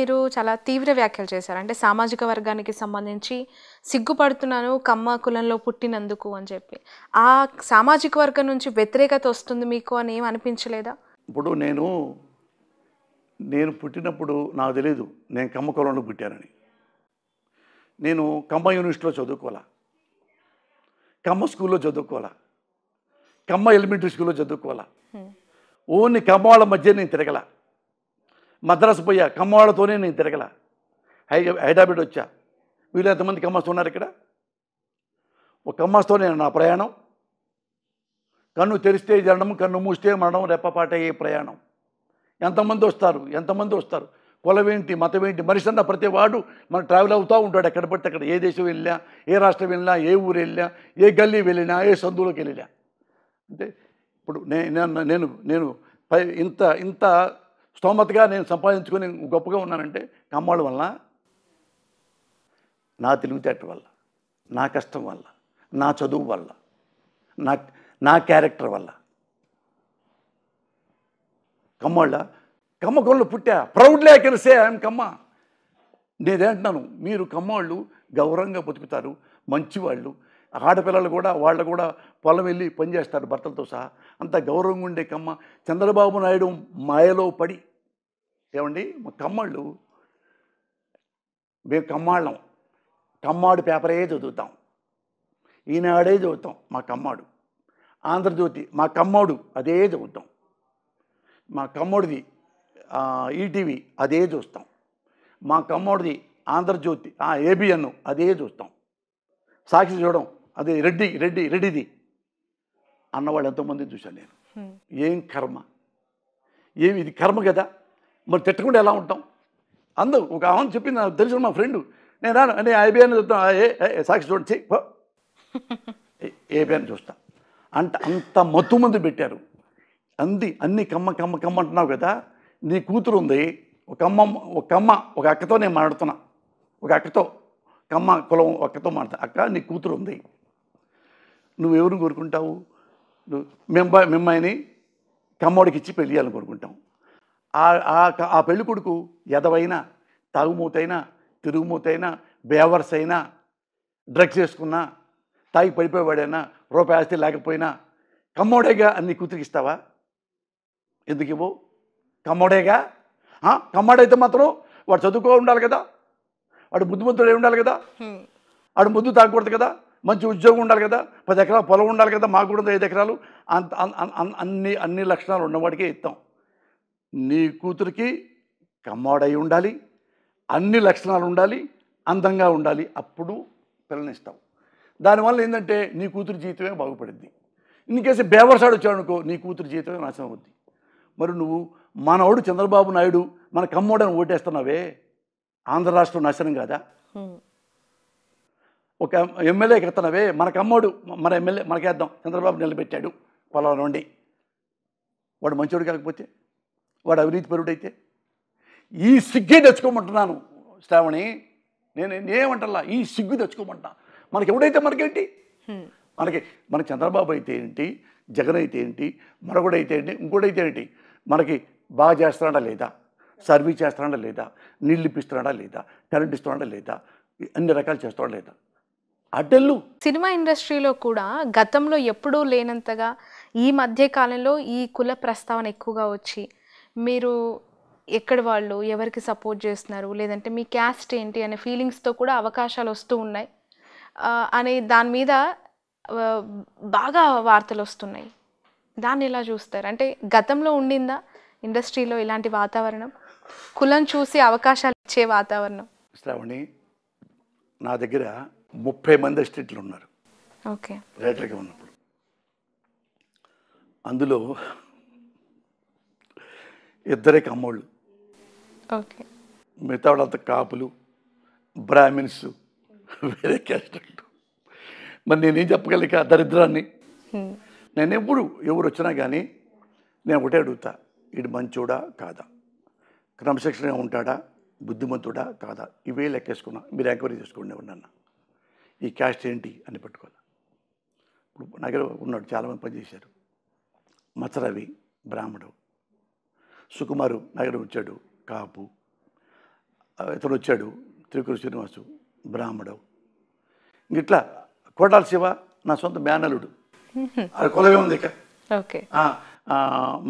మీరు చాలా తీవ్ర వ్యాఖ్యలు చేశారు అంటే సామాజిక వర్గానికి సంబంధించి సిగ్గుపడుతున్నాను కమ్మ కులంలో పుట్టినందుకు అని చెప్పి ఆ సామాజిక వర్గం నుంచి వ్యతిరేకత వస్తుంది మీకు అని ఏం అనిపించలేదా ఇప్పుడు నేను నేను పుట్టినప్పుడు నాకు తెలియదు నేను కమ్మ కులంలో పుట్టానని నేను కమ్మ యూనివర్సిటీలో చదువుకోవాలా కమ్మ స్కూల్లో చదువుకోవాలా కమ్మ ఎలిమెంటరీ స్కూల్లో చదువుకోవాలా ఓన్లీ కమ్మ వాళ్ళ మధ్య నేను తిరగల మద్రాసు పోయా కమ్మవాళ్ళతోనే నేను తిరగల హై హైదరాబాద్ వచ్చా వీళ్ళు ఎంతమంది కమ్మాస్ ఉన్నారు ఇక్కడ ఒక కమ్మాస్తో నేను నా ప్రయాణం కన్ను తెరిస్తే జరడం కన్ను మూస్తే మరణం రెప్పపాటయ్యే ప్రయాణం ఎంతమంది వస్తారు ఎంతమంది వస్తారు కులమేంటి మతమేంటి మనిషి అన్న ప్రతి వాడు మన ట్రావెల్ అవుతూ ఉంటాడు ఎక్కడ పడితే అక్కడ ఏ దేశం వెళ్ళినా ఏ రాష్ట్రం వెళ్ళినా ఏ ఊరు వెళ్ళినా ఏ గల్లీ వెళ్ళినా ఏ సందులోకి వెళ్ళినా అంటే ఇప్పుడు నేను నేను నేను ఇంత ఇంత స్తోమతగా నేను సంపాదించుకొని గొప్పగా ఉన్నానంటే కమ్మాళ్ళ వల్ల నా తెలివితేట వల్ల నా కష్టం వల్ల నా చదువు వల్ల నా నా క్యారెక్టర్ వల్ల కమ్మ కమ్మకోళ్ళు పుట్టా ప్రౌడ్ లే కలిసే ఆయన కమ్మ నేనేంటున్నాను మీరు కమ్మవాళ్ళు గౌరవంగా బతుకుతారు మంచివాళ్ళు ఆడపిల్లలు కూడా వాళ్ళు కూడా పొలం వెళ్ళి పనిచేస్తారు భర్తలతో సహా అంత గౌరవంగా ఉండే కమ్మ చంద్రబాబు నాయుడు మాయలో పడి ఏమండి మా కమ్మళ్ళు మేము కమ్మాళ్ళం కమ్మాడు పేపరే చదువుతాం ఈనాడే చదువుతాం మా కమ్మాడు ఆంధ్రజ్యోతి మా కమ్మాడు అదే చదువుతాం మా కమ్మడిది ఈటీవీ అదే చూస్తాం మా కమ్మడిది ఆంధ్రజ్యోతి ఏబిఎన్ అదే చూస్తాం సాక్షి చూడడం అదే రెడ్డి రెడ్డి రెడ్డిది అన్నవాళ్ళు ఎంతోమంది చూశాను నేను ఏం కర్మ ఏమి ఇది కర్మ కదా మరి తిట్టకుండా ఎలా ఉంటాం అందరూ ఒక ఆమె చెప్పింది నాకు తెలుసు మా ఫ్రెండ్ నేను రాను నేను ఐబిఐని చూస్తాను ఏ సాక్షి చూడచ్చి ఏబిఐని చూస్తా అంటే అంత మత్తు మంది పెట్టారు అంది అన్ని కమ్మ కమ్మ కమ్మ అంటున్నావు కదా నీ కూతురు ఉంది ఒక అమ్మ ఒక అమ్మ ఒక అక్కతో నేను మాట్లాడుతున్నా ఒక అక్కతో కమ్మ కులం అక్కతో మాట్లాడుతా అక్క నీ కూతురు ఉంది నువ్వెవరిని కోరుకుంటావు మిమ్మ మిమ్మాయిని కమ్మోడికి ఇచ్చి పెళ్ళి చేయాలని కోరుకుంటాం ఆ పెళ్లి కొడుకు ఎదవైనా తాగుమూతైనా తిరుగుమూతైనా బేవర్స్ అయినా డ్రగ్స్ వేసుకున్నా తాగి పడిపోయేవాడైనా రూపాయి ఆస్తి లేకపోయినా కమ్మోడేగా అన్ని కూతురికి ఇస్తావా ఎందుకు ఇవ్వు కమ్మోడేగా కమ్మోడైతే మాత్రం వాడు చదువుకో ఉండాలి కదా వాడు బుద్ధిమంతుడే ఉండాలి కదా వాడు ముద్దు తాగకూడదు కదా మంచి ఉద్యోగం ఉండాలి కదా పది ఎకరాలు పొలం ఉండాలి కదా మాకు కూడా ఐదు ఎకరాలు అంత అన్ని అన్ని లక్షణాలు ఉన్నవాడికే ఇస్తాం నీ కూతురికి కమ్మాడై ఉండాలి అన్ని లక్షణాలు ఉండాలి అందంగా ఉండాలి అప్పుడు పిల్లని ఇస్తావు దానివల్ల ఏంటంటే నీ కూతురు జీవితమే బాగుపడింది ఇన్కేసి బేవర్సాడు వచ్చాడు అనుకో నీ కూతురు జీవితమే నాశనం అవుద్ది మరి నువ్వు మనవాడు చంద్రబాబు నాయుడు మన కమ్మోడని ఓటేస్తున్నావే ఆంధ్ర రాష్ట్రం నాశనం కాదా ఒక ఎమ్మెల్యే కథనవే అమ్మోడు మన ఎమ్మెల్యే మనకేద్దాం చంద్రబాబు నిలబెట్టాడు పొలం నుండి వాడు మంచోడు కాకపోతే వాడు అవినీతి పరుడైతే ఈ సిగ్గే తెచ్చుకోమంటున్నాను శ్రావణి నేను ఏమంటల్లా ఈ సిగ్గు తెచ్చుకోమంటున్నా మనకి ఎవడైతే మనకేంటి మనకి మన చంద్రబాబు అయితే ఏంటి జగన్ అయితే ఏంటి మరొకడైతే ఏంటి ఇంకోటైతే ఏంటి మనకి బాగా చేస్తున్నాడా లేదా సర్వీస్ చేస్తున్నాడా లేదా నీళ్ళు ఇప్పిస్తున్నాడా లేదా కరెంట్ ఇస్తున్నాడా లేదా అన్ని రకాలు చేస్తున్నాడా లేదా అటెల్లు సినిమా ఇండస్ట్రీలో కూడా గతంలో ఎప్పుడూ లేనంతగా ఈ మధ్య కాలంలో ఈ కుల ప్రస్తావన ఎక్కువగా వచ్చి మీరు ఎక్కడ వాళ్ళు ఎవరికి సపోర్ట్ చేస్తున్నారు లేదంటే మీ క్యాస్ట్ ఏంటి అనే ఫీలింగ్స్తో కూడా అవకాశాలు వస్తూ ఉన్నాయి అనే దాని మీద బాగా వార్తలు వస్తున్నాయి దాన్ని ఎలా చూస్తారు అంటే గతంలో ఉండిందా ఇండస్ట్రీలో ఇలాంటి వాతావరణం కులం చూసి అవకాశాలు ఇచ్చే వాతావరణం శ్రావణి నా దగ్గర ముప్పై మంది ఎస్టేట్లు ఉన్నారు ఓకే రేట్లకి ఉన్నప్పుడు అందులో ఇద్దరే కమ్మోళ్ళు ఓకే మిగతా కాపులు బ్రాహ్మిన్స్ వేరే క్యాస్టర్లు మరి నేనేం చెప్పగలిక దరిద్రాన్ని నేను ఎప్పుడు ఎవరు వచ్చినా కానీ నేను ఒకటే అడుగుతా ఇటు మంచోడా కాదా క్రమశిక్షణగా ఉంటాడా బుద్ధిమంతుడా కాదా ఇవే లెక్కేసుకున్నా మీరు ఎంక్వైరీ చేసుకోండి ఎవరినన్నా ఈ క్యాస్ట్ ఏంటి అని పట్టుకోవాలి ఇప్పుడు దగ్గర ఉన్నాడు చాలామంది పనిచేశారు మత్సరవి బ్రాహ్మడు సుకుమారు నగరం వచ్చాడు కాపు ఇతను వచ్చాడు త్రికూరు శ్రీనివాసు బ్రాహ్మడు ఇట్లా కోటాల శివ నా సొంత మేనలుడు అది కొలవే ఉంది ఇక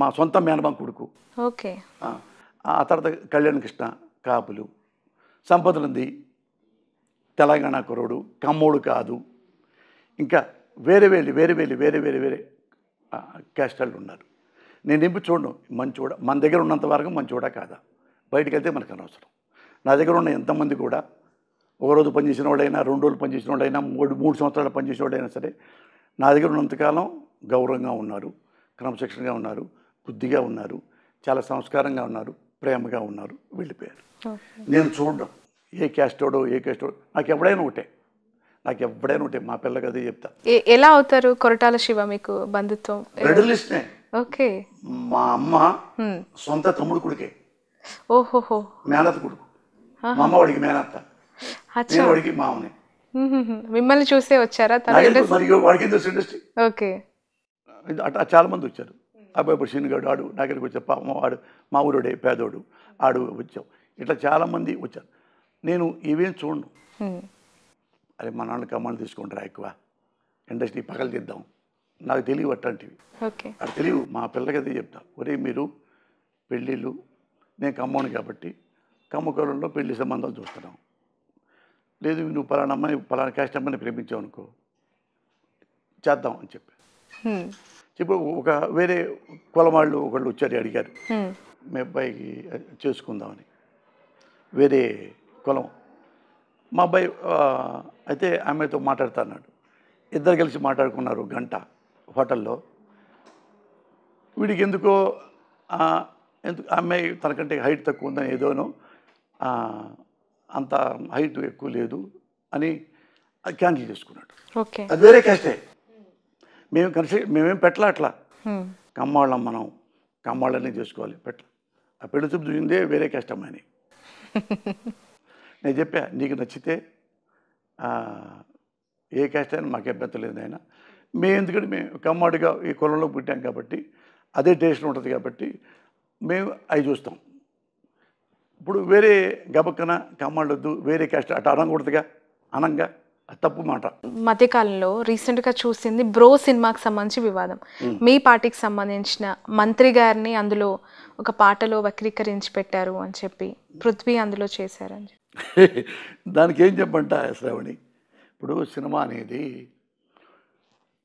మా సొంత మేనమా కొడుకు ఓకే ఆ తర్వాత కళ్యాణ్ కృష్ణ కాపులు ఉంది తెలంగాణ కుర్రోడు కమ్మోడు కాదు ఇంకా వేరే వేరే వేరే వేరే వేరే వేరే వేరే క్యాస్టల్ ఉన్నారు నేను ఎంపి చూడను మంచోడ మన దగ్గర ఉన్నంత వరకు మంచోడా కాదా బయటకు వెళ్తే మనకు అనవసరం నా దగ్గర ఉన్న ఎంతమంది కూడా ఒకరోజు పనిచేసిన వాడైనా రెండు రోజులు పనిచేసిన వాడైనా మూడు మూడు సంవత్సరాలు పనిచేసిన వాడైనా సరే నా దగ్గర ఉన్నంతకాలం గౌరవంగా ఉన్నారు క్రమశిక్షణగా ఉన్నారు బుద్ధిగా ఉన్నారు చాలా సంస్కారంగా ఉన్నారు ప్రేమగా ఉన్నారు వెళ్ళిపోయారు నేను చూడడం ఏ క్యాస్టోడు ఏ క్యాస్టోడు నాకు ఎవడైనా ఒకటే నాకు ఎప్పుడైనా ఒకటే మా పిల్లలకి అదే చెప్తా ఎలా అవుతారు కొరటాల శివ మీకు బంధుత్వం ఓకే మా అమ్మ సొంత తమ్ముడు కొడుకే ఓహో మేనత్త కొడుకు మా అమ్మ వాడికి మేనత్త వాడికి మామని మిమ్మల్ని చూసే వచ్చారా వాడికి ఇండస్ట్రీ ఓకే అట్లా చాలా మంది వచ్చారు అబ్బాయి ఇప్పుడు శనిగాడు ఆడు నాగరికి వచ్చే పాప వాడు మా ఊరుడే పేదోడు ఆడు వచ్చాం ఇట్లా చాలా మంది వచ్చారు నేను ఇవేం చూడను అరే మా నాన్న కమాండ్ తీసుకుంటారా ఎక్కువ ఇండస్ట్రీ పగలు తీద్దాం నాకు తెలియవు అట్లాంటివి అది తెలియవు మా పిల్లకి అదే చెప్తా ఒరే మీరు పెళ్ళిళ్ళు నేను కమ్మను కాబట్టి కమ్మకూరంలో పెళ్లి సంబంధాలు చూస్తున్నాం లేదు నువ్వు పలానా అమ్మాయి పలానా క్యాస్ట్ అమ్మాయిని ప్రేమించావు అనుకో చేద్దాం అని చెప్పి చెప్పి ఒక వేరే కులం వాళ్ళు ఒకళ్ళు వచ్చారు అడిగారు మీ అబ్బాయికి చేసుకుందామని వేరే కులం మా అబ్బాయి అయితే ఆమెతో మాట్లాడుతా అన్నాడు ఇద్దరు కలిసి మాట్లాడుకున్నారు గంట హోటల్లో వీడికి ఎందుకో ఎందుకు అమ్మాయి తనకంటే హైట్ తక్కువ ఉందని ఏదోనో అంత హైట్ ఎక్కువ లేదు అని క్యాన్సిల్ చేసుకున్నాడు అది వేరే కష్టే మేము కలిసి మేమేం పెట్టలా అట్లా కమ్మాళ్ళం మనం కమ్మాళ్ళని చేసుకోవాలి పెట్ట ఆ పెళ్లి చూపు చూసిందే వేరే కష్టమని నేను చెప్పా నీకు నచ్చితే ఏ క్యాస్ట్ అయినా మాకు ఇబ్బంది లేదు ఆయన మేము ఎందుకంటే మేము కమ్మాడిగా ఈ కులంలో పుట్టాం కాబట్టి అదే టేస్ట్ ఉంటుంది కాబట్టి మేము అవి చూస్తాం ఇప్పుడు వేరే గబక్కన కమ్మాడొద్దు వేరే క్యాస్ట్ అటు అనకూడదుగా అనంగా తప్పు మాట మధ్యకాలంలో రీసెంట్గా చూసింది బ్రో సినిమాకి సంబంధించి వివాదం మీ పార్టీకి సంబంధించిన మంత్రి గారిని అందులో ఒక పాటలో వక్రీకరించి పెట్టారు అని చెప్పి పృథ్వీ అందులో చేశారని దానికి ఏం చెప్పంట శ్రవణి ఇప్పుడు సినిమా అనేది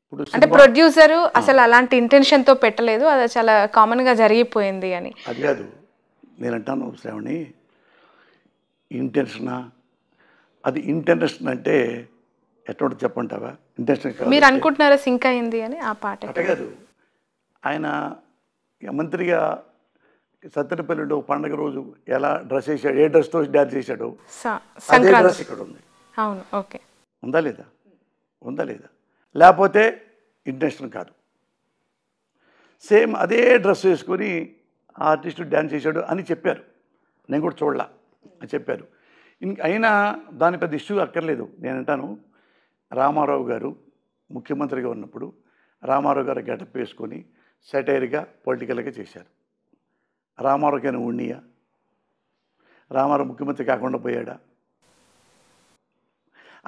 ఇప్పుడు అంటే ప్రొడ్యూసర్ అసలు అలాంటి ఇంటెన్షన్తో పెట్టలేదు అది చాలా కామన్గా జరిగిపోయింది అని అది కాదు నేను అంటాను శ్రావణి ఇంటెన్షనా అది ఇంటెన్షన్ అంటే ఎటువంటి చెప్పంటావా ఇంటెన్షన్ మీరు అనుకుంటున్నారా సింక్ అయింది అని ఆ పాట కాదు ఆయన మంత్రిగా సత్తెనపల్లిలో పండగ రోజు ఎలా డ్రెస్ వేసాడు ఏ డ్రెస్తో డ్యాన్స్ చేశాడు అదే డ్రెస్ ఇక్కడ ఉంది అవును ఓకే ఉందా లేదా ఉందా లేదా లేకపోతే ఇంటర్నేషనల్ కాదు సేమ్ అదే డ్రెస్ వేసుకొని ఆర్టిస్టు డ్యాన్స్ చేశాడు అని చెప్పారు నేను కూడా చూడలా అని చెప్పారు అయినా దాని పెద్ద ఇష్యూ అక్కర్లేదు నేను అంటాను రామారావు గారు ముఖ్యమంత్రిగా ఉన్నప్పుడు రామారావు గారు గెటప్ వేసుకొని సెటైర్గా పొలిటికల్గా చేశారు రామారావుకైనా ఉండియా రామారావు ముఖ్యమంత్రి కాకుండా పోయాడా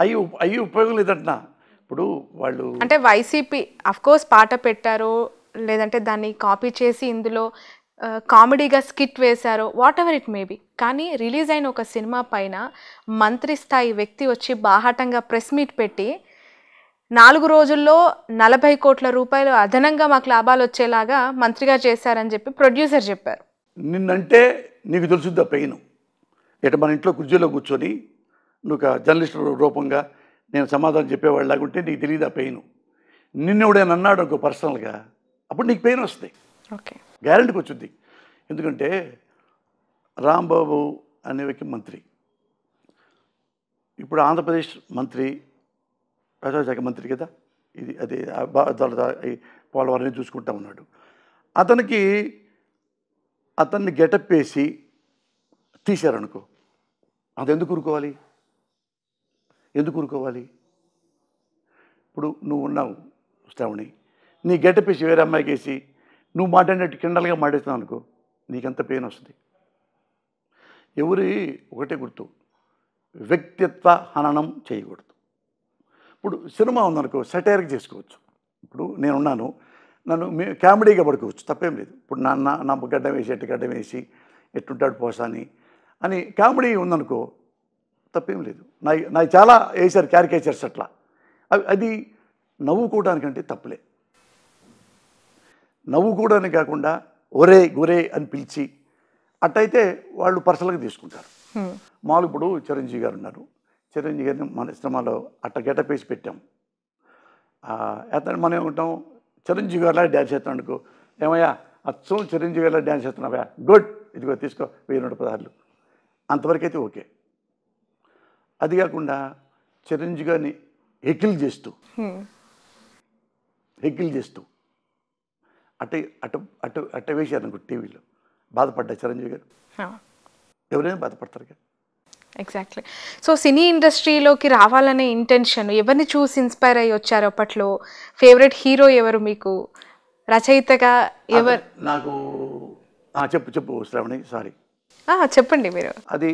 అయ్యి అయ్యి ఉపయోగం లేదంటున్నా ఇప్పుడు వాళ్ళు అంటే వైసీపీ కోర్స్ పాట పెట్టారు లేదంటే దాన్ని కాపీ చేసి ఇందులో కామెడీగా స్కిట్ వేశారు వాట్ ఎవర్ ఇట్ మేబీ కానీ రిలీజ్ అయిన ఒక సినిమా పైన మంత్రి స్థాయి వ్యక్తి వచ్చి బాహాటంగా ప్రెస్ మీట్ పెట్టి నాలుగు రోజుల్లో నలభై కోట్ల రూపాయలు అదనంగా మాకు లాభాలు వచ్చేలాగా మంత్రిగా చేశారని చెప్పి ప్రొడ్యూసర్ చెప్పారు నిన్నంటే నీకు తెలుసుద్దా పెయిన్ ఇట మన ఇంట్లో కుర్చీలో కూర్చొని నువ్వు ఒక జర్నలిస్ట్ రూపంగా నేను సమాధానం చెప్పేవాడు ఉంటే నీకు తెలియదు ఆ పెయిన్ ఎవడైనా అన్నాడు అనుకో పర్సనల్గా అప్పుడు నీకు పెయిన్ వస్తుంది ఓకే గ్యారంటీకి వచ్చింది ఎందుకంటే రాంబాబు అనే వ్యక్తి మంత్రి ఇప్పుడు ఆంధ్రప్రదేశ్ మంత్రి ప్రజాశాఖ మంత్రి కదా ఇది అది పోలవరాన్ని చూసుకుంటా ఉన్నాడు అతనికి అతన్ని గెటప్ వేసి తీశారనుకో అది ఎందుకు ఊరుకోవాలి ఎందుకు ఊరుకోవాలి ఇప్పుడు నువ్వు ఉన్నావు శ్రావణి నీ గెటప్ వేసి వేరే అమ్మాయికి వేసి నువ్వు మాట్లాడినట్టు కిండలుగా మాట్లాడుతున్నావు అనుకో నీకెంత పెయిన్ వస్తుంది ఎవరి ఒకటే గుర్తు వ్యక్తిత్వ హననం చేయకూడదు ఇప్పుడు సినిమా ఉందనుకో సెటైర్కి చేసుకోవచ్చు ఇప్పుడు నేనున్నాను నన్ను కామెడీగా పడుకోవచ్చు తప్పేం లేదు ఇప్పుడు నాన్న నా గడ్డం వేసి ఎట్టు గడ్డం వేసి ఎట్టుంటాడు పోసాని అని కామెడీ ఉందనుకో తప్పేం లేదు నా నా చాలా వేశారు క్యారికేచర్స్ అట్లా అవి అది నవ్వుకోవడానికంటే తప్పులే నవ్వుకోవడానికి కాకుండా ఒరే గురే అని పిలిచి అట్టయితే వాళ్ళు పర్సనల్గా తీసుకుంటారు మాలు ఇప్పుడు చిరంజీవి గారు ఉన్నారు చిరంజీవి గారిని మన సినిమాలో అట్ట వేసి పెట్టాం అతను మనం ఏమంటాం చిరంజీవి గారిలా డ్యాన్స్ చేస్తున్నాడు అనుకో ఏమయ్యా అచ్చం చిరంజీవి గారిలా డ్యాన్స్ చేస్తున్నావా గుడ్ ఇదిగో తీసుకో వెయ్యి నూట పదహారులు అంతవరకైతే ఓకే అది కాకుండా చిరంజీవి గారిని హెకిల్ చేస్తూ హెకిల్ చేస్తూ అట్ట అటు అటు అట్ట వేసారు అనుకో టీవీలో బాధపడ్డా చిరంజీవి గారు ఎవరైనా బాధపడతారు కదా ఎగ్జాక్ట్లీ సో సినీ ఇండస్ట్రీలోకి రావాలనే ఇంటెన్షన్ ఎవరిని చూసి ఇన్స్పైర్ అయ్యి వచ్చారు అప్పట్లో ఫేవరెట్ హీరో ఎవరు మీకు రచయితగా ఎవరు నాకు చెప్పు చెప్పు శ్రవణి సారీ చెప్పండి మీరు అది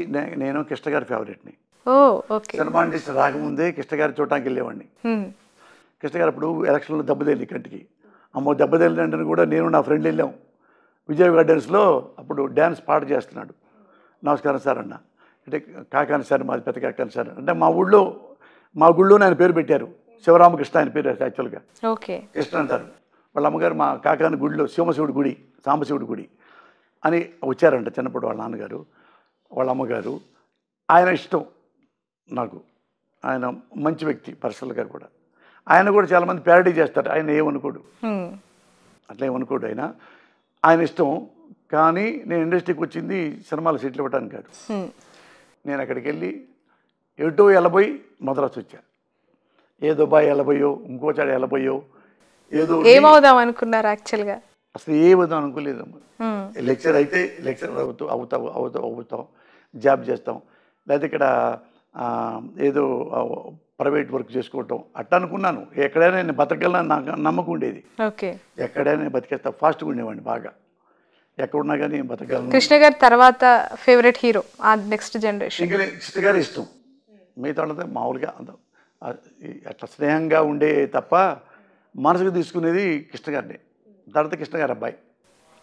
నేను కృష్ణ గారి ఫేవరెట్ని ఓ ఓకే సినిమా ఇండస్ట్రీ రాకముందే కృష్ణ గారి చూడటానికి వెళ్ళేవాడిని కృష్ణ గారు అప్పుడు ఎలక్షన్లో దెబ్బతేలి కంటికి అమ్మో దెబ్బతేలిందని కూడా నేను నా ఫ్రెండ్ వెళ్ళాం విజయ్ గార్డెన్స్లో అప్పుడు డ్యాన్స్ పాట చేస్తున్నాడు నమస్కారం సార్ అన్న అంటే కాకాని సార్ మాది పెద్ద కాకాని సార్ అంటే మా ఊళ్ళో మా గుళ్ళో ఆయన పేరు పెట్టారు శివరామకృష్ణ ఆయన పేరు యాక్చువల్గా ఓకే కృష్ణ అంటారు వాళ్ళ అమ్మగారు మా కాకాని గుడిలో సింహశివుడి గుడి సాంబశివుడి గుడి అని వచ్చారంట చిన్నప్పుడు వాళ్ళ నాన్నగారు వాళ్ళ అమ్మగారు ఆయన ఇష్టం నాకు ఆయన మంచి వ్యక్తి పర్సనల్గా కూడా ఆయన కూడా చాలామంది ప్యారడీ చేస్తారు ఆయన ఏమనుకోడు అట్లా ఏమనుకోడు ఆయన ఆయన ఇష్టం కానీ నేను ఇండస్ట్రీకి వచ్చింది సినిమాలు సెటిల్ ఇవ్వడానికి కాదు నేను అక్కడికి వెళ్ళి ఎటో వెళ్ళబోయి మద్రాసు వచ్చా ఏ దుబాయ్ వెళ్ళబోయో ఇంకో చాడ వెళ్ళబోయో ఏదో ఏమవుదాం అనుకున్నారు యాక్చువల్గా అసలు ఏమవుదాం అనుకోలేదు లెక్చర్ అయితే లెక్చర్ అవుతూ అవుతావు అవుతావు అవుతాం జాబ్ చేస్తాం లేకపోతే ఇక్కడ ఏదో ప్రైవేట్ వర్క్ చేసుకోవటం అట్ట అనుకున్నాను ఎక్కడైనా నేను బతకగలను నాకు నమ్మకం ఉండేది ఎక్కడైనా నేను బతికేస్తా ఫాస్ట్గా ఉండేవాడిని బాగా ఎక్కడున్నా కానీ బతకాలి కృష్ణ గారి తర్వాత ఫేవరెట్ హీరో ఆ నెక్స్ట్ జనరేషన్ కృష్ణ గారి ఇష్టం మిగతా మామూలుగా అందరం అట్లా స్నేహంగా ఉండే తప్ప మనసుకు తీసుకునేది కృష్ణ గారిని తర్వాత కృష్ణ గారి అబ్బాయి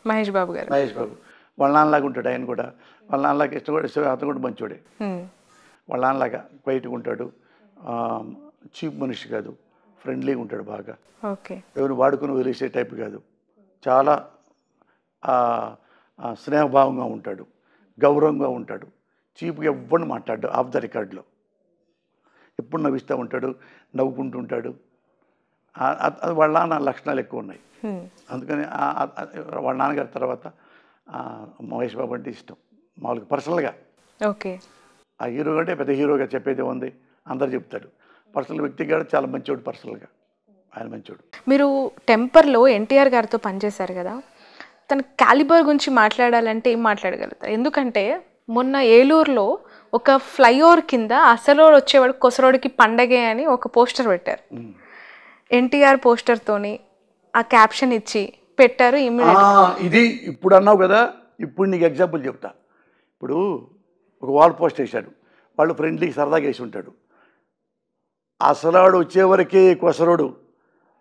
మహేష్ బాబు గారు మహేష్ బాబు వాళ్ళ నాన్నలాగా ఉంటాడు ఆయన కూడా వాళ్ళ నాన్నలాగా ఇష్టం కూడా అతను కూడా మంచివాడే వాళ్ళ నాన్నలాగా క్వైట్గా ఉంటాడు చీప్ మనిషి కాదు ఫ్రెండ్లీగా ఉంటాడు బాగా ఓకే ఎవరు వాడుకుని వదిలేసే టైప్ కాదు చాలా స్నేహభావంగా ఉంటాడు గౌరవంగా ఉంటాడు చీపుగా ఎవ్వడిని మాట్లాడు ఆఫ్ ద రికార్డులో ఎప్పుడు నవ్విస్తూ ఉంటాడు నవ్వుకుంటూ ఉంటాడు అది వాళ్ళ నాన్న లక్షణాలు ఎక్కువ ఉన్నాయి అందుకని వాళ్ళ నాన్నగారి తర్వాత మహేష్ బాబు అంటే ఇష్టం మామూలుగా పర్సనల్గా ఓకే ఆ హీరో అంటే పెద్ద హీరోగా చెప్పేది ఉంది అందరు చెప్తాడు పర్సనల్ వ్యక్తి కూడా చాలా మంచివాడు పర్సనల్గా ఆయన మంచివాడు మీరు టెంపర్లో ఎన్టీఆర్ గారితో పనిచేశారు కదా తన క్యాలిబర్ గురించి మాట్లాడాలంటే ఏం మాట్లాడగలుగుతారు ఎందుకంటే మొన్న ఏలూరులో ఒక ఫ్లైఓవర్ కింద అసలోడు వచ్చేవాడు కొసరోడికి పండగే అని ఒక పోస్టర్ పెట్టారు ఎన్టీఆర్ పోస్టర్తోని ఆ క్యాప్షన్ ఇచ్చి పెట్టారు ఇది ఇప్పుడు అన్నావు కదా ఇప్పుడు నీకు ఎగ్జాంపుల్ చెప్తా ఇప్పుడు ఒక వాల్ పోస్ట్ వేశాడు వాళ్ళు ఫ్రెండ్లీ సరదాగా వేసి ఉంటాడు అసలాడు వచ్చేవరకే కొసరోడు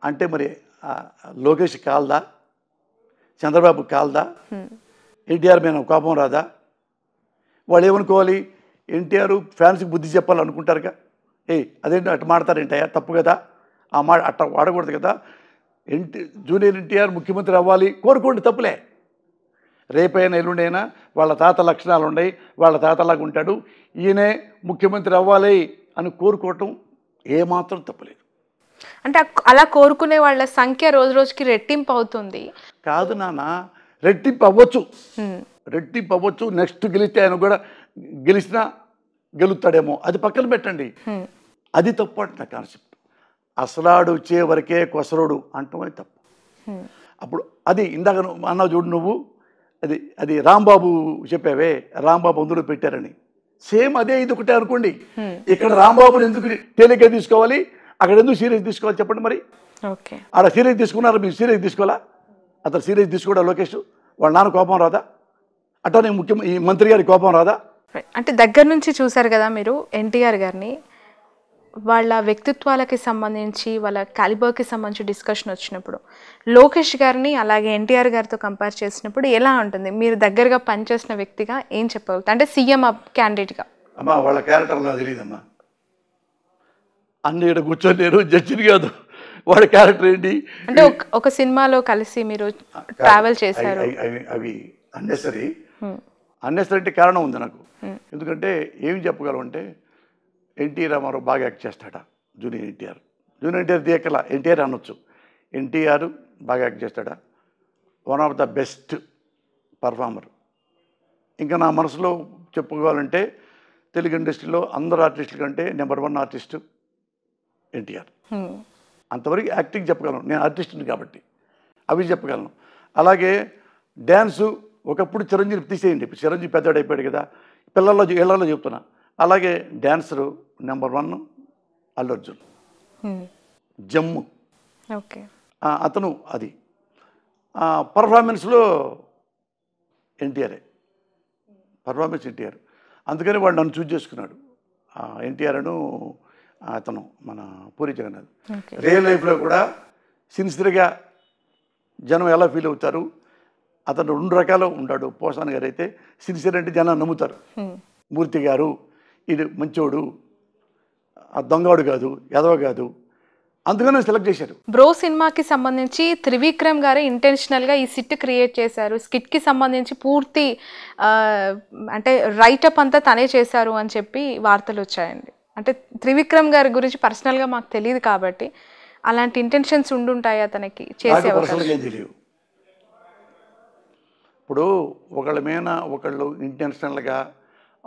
అంటే మరి లోకేష్ కాలదా చంద్రబాబు కాలదా ఎన్టీఆర్ మీద కోపం రాదా వాళ్ళు ఏమనుకోవాలి ఎన్టీఆర్ ఫ్యాన్స్కి బుద్ధి చెప్పాలనుకుంటారుగా ఏ అదేంటి అటు మాడతారేంటయ్యా తప్పు కదా ఆ మా అట్ట వాడకూడదు కదా ఎన్టీ జూనియర్ ఎన్టీఆర్ ముఖ్యమంత్రి అవ్వాలి కోరుకోండి తప్పులే రేపైనా ఎల్లుండైనా వాళ్ళ తాత లక్షణాలు ఉన్నాయి వాళ్ళ తాతలాగా ఉంటాడు ఈయనే ముఖ్యమంత్రి అవ్వాలి అని కోరుకోవటం ఏమాత్రం తప్పలేదు అంటే అలా కోరుకునే వాళ్ళ సంఖ్య రోజు రోజుకి రెట్టింపు అవుతుంది కాదు నాన్న రెట్టింపు అవ్వచ్చు రెట్టింపు అవ్వచ్చు నెక్స్ట్ గెలిస్తే ఆయన కూడా గెలిచినా గెలుస్తాడేమో అది పక్కన పెట్టండి అది తప్పు అంటున్న కాన్సెప్ట్ అసలాడు వచ్చే వరకే కొసరుడు అంటే తప్పు అప్పుడు అది ఇందాక అన్న చూడు నువ్వు అది అది రాంబాబు చెప్పావే రాంబాబు అందులో పెట్టారని సేమ్ అదే ఇది ఒకటే అనుకోండి ఇక్కడ రాంబాబుని ఎందుకు తేలిగ్గా తీసుకోవాలి అక్కడ ఎందుకు సీరియస్ తీసుకోవాలి చెప్పండి మరి ఆడ సీరియస్ తీసుకున్నారు మీరు సీరియస్ తీసుకోవాలా అతను సీరియస్ తీసుకోవడా లోకేష్ వాళ్ళ నాన్న కోపం రాదా అట్లానే ముఖ్యం ఈ మంత్రి గారి కోపం రాదా అంటే దగ్గర నుంచి చూశారు కదా మీరు ఎన్టీఆర్ గారిని వాళ్ళ వ్యక్తిత్వాలకి సంబంధించి వాళ్ళ క్యాలిబర్కి సంబంధించి డిస్కషన్ వచ్చినప్పుడు లోకేష్ గారిని అలాగే ఎన్టీఆర్ గారితో కంపేర్ చేసినప్పుడు ఎలా ఉంటుంది మీరు దగ్గరగా పనిచేసిన వ్యక్తిగా ఏం చెప్పగలుగుతా అంటే సీఎం క్యాండిడేట్గా అమ్మా వాళ్ళ క్యారెక్టర్ తెలియదమ్మా అన్ని ఇక్కడ కూర్చొని నేను జడ్జిని కాదు వాడి క్యారెక్టర్ ఏంటి అంటే ఒక సినిమాలో కలిసి మీరు ట్రావెల్ చేశారు అవి అన్నెసరీ అన్నెసరీ అంటే కారణం ఉంది నాకు ఎందుకంటే ఏం చెప్పగలం అంటే ఎన్టీ రామారావు బాగా యాక్ట్ చేస్తాడ జూనియర్ ఎన్టీఆర్ జూనియర్ ఎన్టీఆర్ దియకల ఎన్టీఆర్ అనొచ్చు ఎన్టీఆర్ బాగా యాక్ట్ చేస్తాడా one of the best performer ఇంకా నా మనసులో చెప్పుకోవాలంటే తెలుగు ఇండస్ట్రీలో అందరు ఆర్టిస్టుల కంటే నెంబర్ వన్ ఆర్టిస్టు ఎన్టీఆర్ అంతవరకు యాక్టింగ్ చెప్పగలను నేను ఆర్టిస్ట్ని కాబట్టి అవి చెప్పగలను అలాగే డ్యాన్సు ఒకప్పుడు చిరంజీవి తీసేయండి చిరంజీవి పెద్దవాడు అయిపోయాడు కదా పిల్లల్లో ఇళ్లలో చెప్తున్నా అలాగే dancer number one Allu Arjun జమ్ము అతను అది పర్ఫార్మెన్స్లో ఎన్టీఆరే పర్ఫార్మెన్స్ ఎన్టీఆర్ అందుకని వాడు నన్ను చూజ్ చేసుకున్నాడు ఎన్టీఆర్ను అతను మన పూరి జగన్నాథ్ రియల్ లైఫ్లో కూడా సిన్సియర్గా జనం ఎలా ఫీల్ అవుతారు అతను రెండు రకాలు ఉంటాడు పోసాన్ గారు అయితే సిన్సియర్ అంటే జనం నమ్ముతారు మూర్తి గారు ఇది మంచోడు దొంగవాడు కాదు ఎదవ కాదు అందుకనే సెలెక్ట్ చేశారు బ్రో సినిమాకి సంబంధించి త్రివిక్రమ్ గారే ఇంటెన్షనల్గా ఈ సిట్ క్రియేట్ చేశారు స్కిట్కి సంబంధించి పూర్తి అంటే రైటప్ అంతా తనే చేశారు అని చెప్పి వార్తలు వచ్చాయండి అంటే త్రివిక్రమ్ గారి గురించి పర్సనల్గా మాకు తెలియదు కాబట్టి అలాంటి ఇంటెన్షన్స్ ఉండుంటాయి అతనికి చేసే ఇప్పుడు ఒకళ్ళ మీద ఒకళ్ళు ఇంటెన్షనల్గా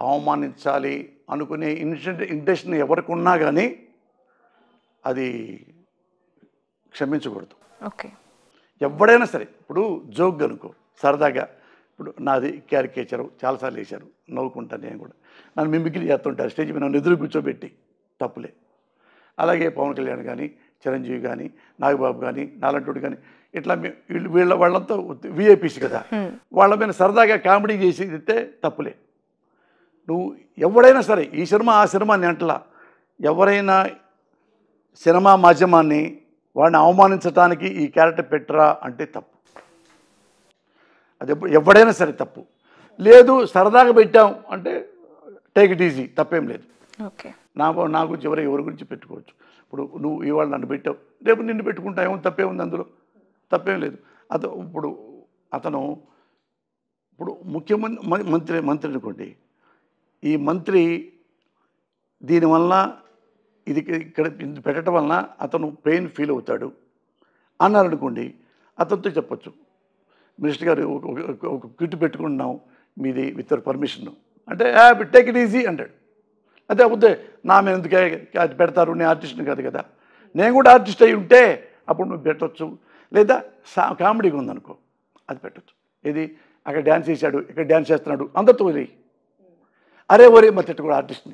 అవమానించాలి అనుకునే ఇన్సెంట్ ఇంటెన్షన్ ఎవరికి ఉన్నా కానీ అది క్షమించకూడదు ఓకే ఎవడైనా సరే ఇప్పుడు జోక్ అనుకో సరదాగా ఇప్పుడు నాది క్యారికేచరు చాలాసార్లు వేశారు నవ్వుకుంటాను నేను కూడా నన్ను మిమిక్రీ చేస్తుంటారు స్టేజ్ మీద నన్ను ఎదురు కూర్చోబెట్టి తప్పులే అలాగే పవన్ కళ్యాణ్ కానీ చిరంజీవి కానీ నాగబాబు కానీ నాలంటూడు కానీ ఇట్లా వీళ్ళు వీళ్ళ వాళ్ళంతా విఐపీస్ కదా వాళ్ళ మీద సరదాగా కామెడీ చేసి చేసితే తప్పులే నువ్వు ఎవడైనా సరే ఈ సినిమా ఆ సినిమా నెంటలా ఎవరైనా సినిమా మాధ్యమాన్ని వాడిని అవమానించడానికి ఈ క్యారెక్టర్ పెట్టరా అంటే తప్పు అది ఎప్పుడు ఎవడైనా సరే తప్పు లేదు సరదాగా పెట్టాం అంటే టేక్ ఇట్ ఈజీ తప్పేం లేదు నా నా గురించి ఎవరు ఎవరి గురించి పెట్టుకోవచ్చు ఇప్పుడు నువ్వు ఇవాళ నన్ను పెట్టావు రేపు నిన్ను పెట్టుకుంటా ఏమో తప్పే ఉంది అందులో తప్పేం లేదు అతను ఇప్పుడు అతను ఇప్పుడు ముఖ్యమంత్రి మంత్రి మంత్రి అనుకోండి ఈ మంత్రి దీనివల్ల ఇది ఇక్కడ పెట్టడం వలన అతను పెయిన్ ఫీల్ అవుతాడు అన్నారనుకోండి అతనితో చెప్పచ్చు మినిస్టర్ గారు ఒక కిట్ పెట్టుకుంటున్నాం మీది విత్ పర్మిషన్ అంటే హ్యాపీ టేక్ ఇట్ ఈజీ అంటాడు అదే పోతే నా మీద ఎందుకే అది పెడతారు నేను ఆర్టిస్ట్ని కాదు కదా నేను కూడా ఆర్టిస్ట్ అయి ఉంటే అప్పుడు నువ్వు పెట్టచ్చు లేదా సా కామెడీగా ఉందనుకో అది పెట్టచ్చు ఇది అక్కడ డ్యాన్స్ చేశాడు ఇక్కడ డ్యాన్స్ చేస్తున్నాడు అందరితో వదిలి అరే ఒరే మరి తిట్టు కూడా ఆర్టిస్ట్ని